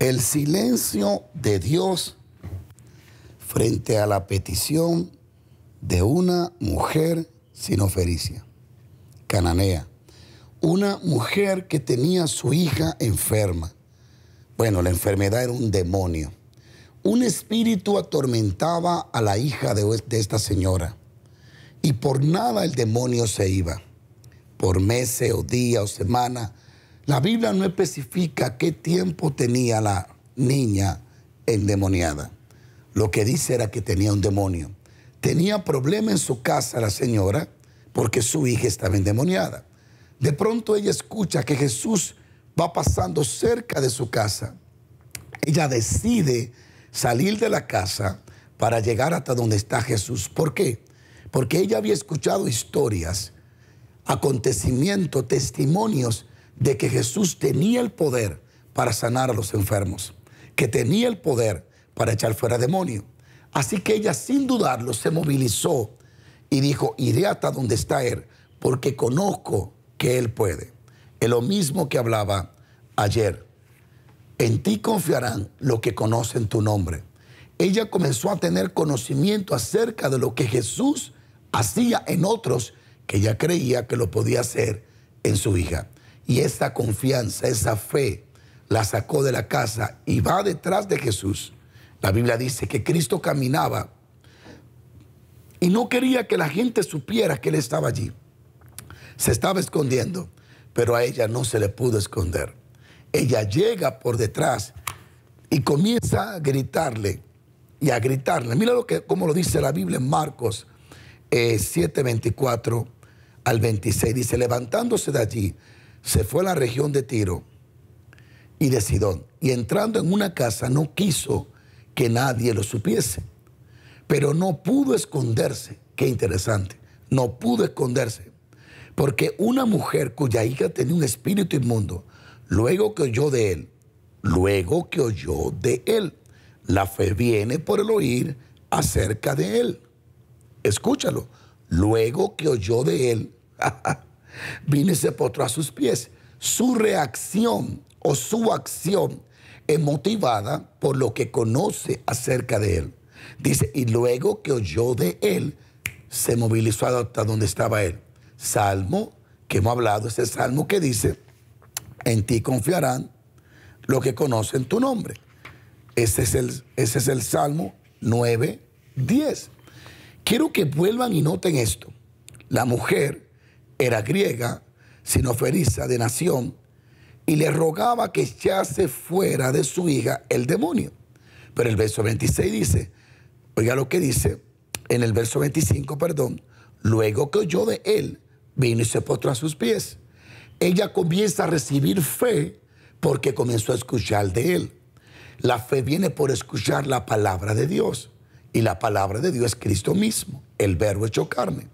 El silencio de Dios frente a la petición de una mujer sin ofericia, cananea, una mujer que tenía a su hija enferma. Bueno, la enfermedad era un demonio. Un espíritu atormentaba a la hija de, de esta señora y por nada el demonio se iba. Por meses o días o semanas la Biblia no especifica qué tiempo tenía la niña endemoniada. Lo que dice era que tenía un demonio. Tenía problema en su casa la señora porque su hija estaba endemoniada. De pronto ella escucha que Jesús va pasando cerca de su casa. Ella decide salir de la casa para llegar hasta donde está Jesús. ¿Por qué? Porque ella había escuchado historias, acontecimientos, testimonios de que Jesús tenía el poder para sanar a los enfermos, que tenía el poder para echar fuera demonios. Así que ella sin dudarlo se movilizó y dijo, iré hasta donde está Él, porque conozco que Él puede. Es lo mismo que hablaba ayer. En ti confiarán los que conocen tu nombre. Ella comenzó a tener conocimiento acerca de lo que Jesús hacía en otros que ella creía que lo podía hacer en su hija. Y esa confianza, esa fe, la sacó de la casa y va detrás de Jesús. La Biblia dice que Cristo caminaba y no quería que la gente supiera que Él estaba allí. Se estaba escondiendo, pero a ella no se le pudo esconder. Ella llega por detrás y comienza a gritarle y a gritarle. Mira lo que, como lo dice la Biblia en Marcos eh, 7, 24 al 26. Dice, levantándose de allí, se fue a la región de Tiro y de Sidón. Y entrando en una casa no quiso que nadie lo supiese, pero no pudo esconderse. Qué interesante, no pudo esconderse. Porque una mujer cuya hija tenía un espíritu inmundo, luego que oyó de él, luego que oyó de él, la fe viene por el oír acerca de él. Escúchalo, luego que oyó de él. Vino y se a sus pies. Su reacción o su acción es motivada por lo que conoce acerca de él. Dice, y luego que oyó de él, se movilizó hasta donde estaba él. Salmo que hemos hablado, ese salmo que dice, en ti confiarán lo que conocen tu nombre. Ese es el, ese es el salmo 9, 10. Quiero que vuelvan y noten esto. La mujer era griega, sino feriza de nación, y le rogaba que echase fuera de su hija el demonio. Pero el verso 26 dice, oiga lo que dice, en el verso 25, perdón, luego que oyó de él, vino y se postró a sus pies. Ella comienza a recibir fe porque comenzó a escuchar de él. La fe viene por escuchar la palabra de Dios. Y la palabra de Dios es Cristo mismo, el verbo es carne.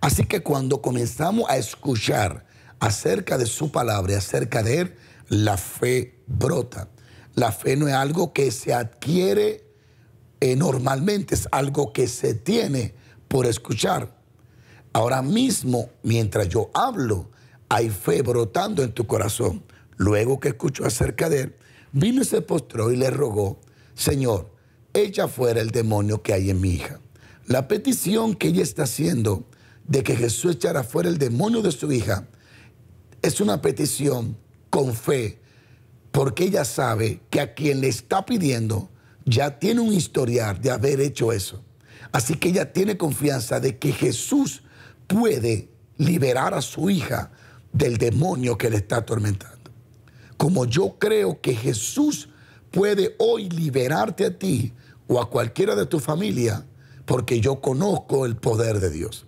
Así que cuando comenzamos a escuchar acerca de su palabra y acerca de él, la fe brota. La fe no es algo que se adquiere eh, normalmente, es algo que se tiene por escuchar. Ahora mismo, mientras yo hablo, hay fe brotando en tu corazón. Luego que escuchó acerca de él, vino y se postró y le rogó, Señor, echa fuera el demonio que hay en mi hija. La petición que ella está haciendo de que Jesús echara fuera el demonio de su hija, es una petición con fe, porque ella sabe que a quien le está pidiendo ya tiene un historial de haber hecho eso. Así que ella tiene confianza de que Jesús puede liberar a su hija del demonio que le está atormentando. Como yo creo que Jesús puede hoy liberarte a ti o a cualquiera de tu familia, porque yo conozco el poder de Dios.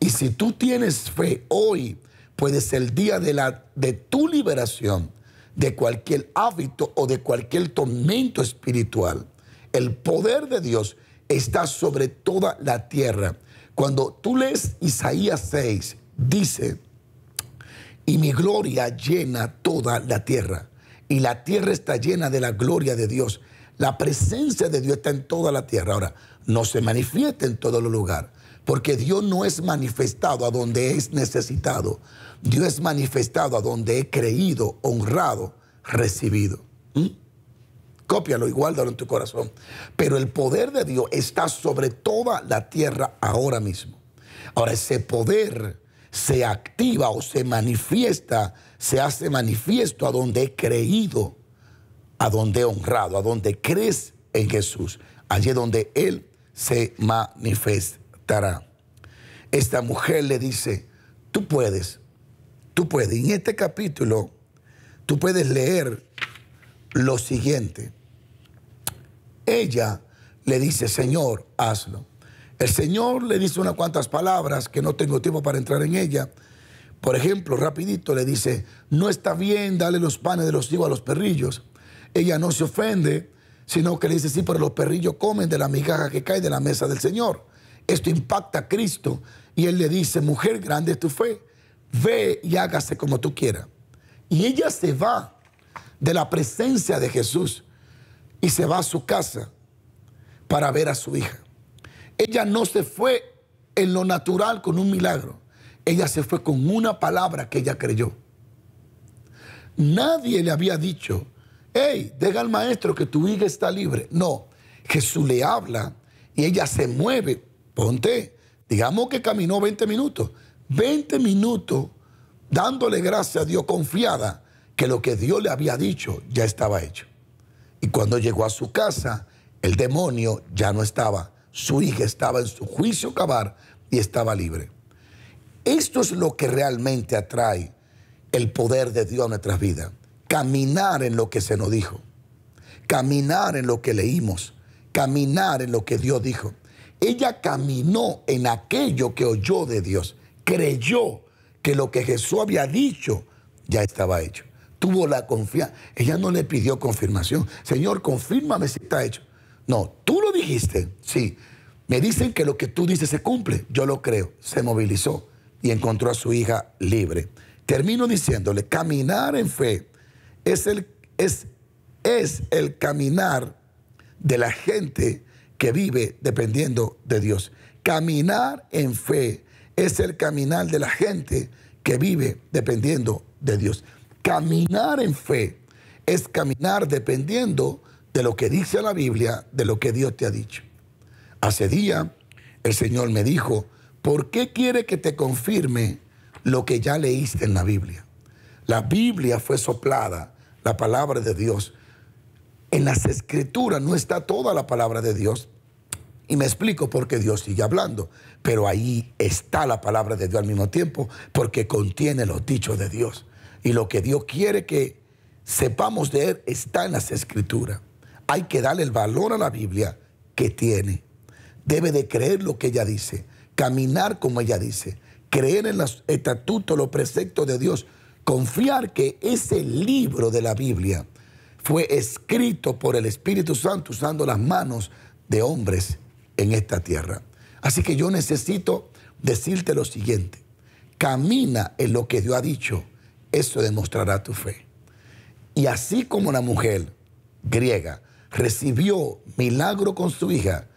Y si tú tienes fe hoy, puede ser el día de, la, de tu liberación de cualquier hábito o de cualquier tormento espiritual. El poder de Dios está sobre toda la tierra. Cuando tú lees Isaías 6, dice, y mi gloria llena toda la tierra, y la tierra está llena de la gloria de Dios. La presencia de Dios está en toda la tierra. Ahora, no se manifiesta en todo los lugar, porque Dios no es manifestado a donde es necesitado. Dios es manifestado a donde he creído, honrado, recibido. ¿Mm? Cópialo y guárdalo en tu corazón. Pero el poder de Dios está sobre toda la tierra ahora mismo. Ahora, ese poder se activa o se manifiesta, se hace manifiesto a donde he creído, a donde he honrado, a donde crees en Jesús. Allí es donde Él se manifiesta. Esta mujer le dice, tú puedes, tú puedes. en este capítulo, tú puedes leer lo siguiente. Ella le dice, Señor, hazlo. El Señor le dice unas cuantas palabras que no tengo tiempo para entrar en ella. Por ejemplo, rapidito le dice, no está bien darle los panes de los hijos a los perrillos. Ella no se ofende, sino que le dice, sí, pero los perrillos comen de la migaja que cae de la mesa del Señor. Esto impacta a Cristo y él le dice, mujer, grande tu fe, ve y hágase como tú quieras. Y ella se va de la presencia de Jesús y se va a su casa para ver a su hija. Ella no se fue en lo natural con un milagro, ella se fue con una palabra que ella creyó. Nadie le había dicho, hey, deja al maestro que tu hija está libre. No, Jesús le habla y ella se mueve Ponte, digamos que caminó 20 minutos, 20 minutos dándole gracias a Dios, confiada que lo que Dios le había dicho ya estaba hecho. Y cuando llegó a su casa, el demonio ya no estaba. Su hija estaba en su juicio acabar y estaba libre. Esto es lo que realmente atrae el poder de Dios a nuestras vidas. Caminar en lo que se nos dijo. Caminar en lo que leímos. Caminar en lo que Dios dijo. Ella caminó en aquello que oyó de Dios, creyó que lo que Jesús había dicho ya estaba hecho. Tuvo la confianza. Ella no le pidió confirmación. Señor, confírmame si está hecho. No, tú lo dijiste, sí. Me dicen que lo que tú dices se cumple. Yo lo creo. Se movilizó y encontró a su hija libre. Termino diciéndole, caminar en fe es el, es, es el caminar de la gente que vive dependiendo de Dios. Caminar en fe es el caminar de la gente que vive dependiendo de Dios. Caminar en fe es caminar dependiendo de lo que dice la Biblia, de lo que Dios te ha dicho. Hace día el Señor me dijo, ¿por qué quiere que te confirme lo que ya leíste en la Biblia? La Biblia fue soplada, la palabra de Dios en las escrituras no está toda la palabra de Dios. Y me explico por qué Dios sigue hablando. Pero ahí está la palabra de Dios al mismo tiempo, porque contiene los dichos de Dios. Y lo que Dios quiere que sepamos de Él está en las escrituras. Hay que darle el valor a la Biblia que tiene. Debe de creer lo que ella dice, caminar como ella dice, creer en los estatutos, los preceptos de Dios, confiar que ese libro de la Biblia fue escrito por el Espíritu Santo usando las manos de hombres en esta tierra. Así que yo necesito decirte lo siguiente. Camina en lo que Dios ha dicho. Eso demostrará tu fe. Y así como la mujer griega recibió milagro con su hija,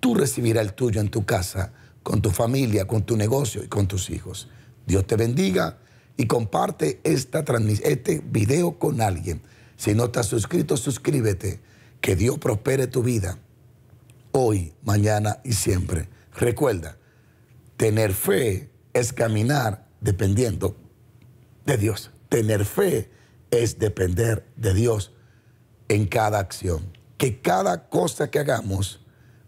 tú recibirás el tuyo en tu casa, con tu familia, con tu negocio y con tus hijos. Dios te bendiga y comparte este video con alguien. Si no estás suscrito, suscríbete. Que Dios prospere tu vida hoy, mañana y siempre. Recuerda, tener fe es caminar dependiendo de Dios. Tener fe es depender de Dios en cada acción. Que cada cosa que hagamos,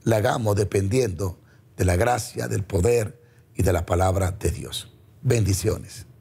la hagamos dependiendo de la gracia, del poder y de la palabra de Dios. Bendiciones.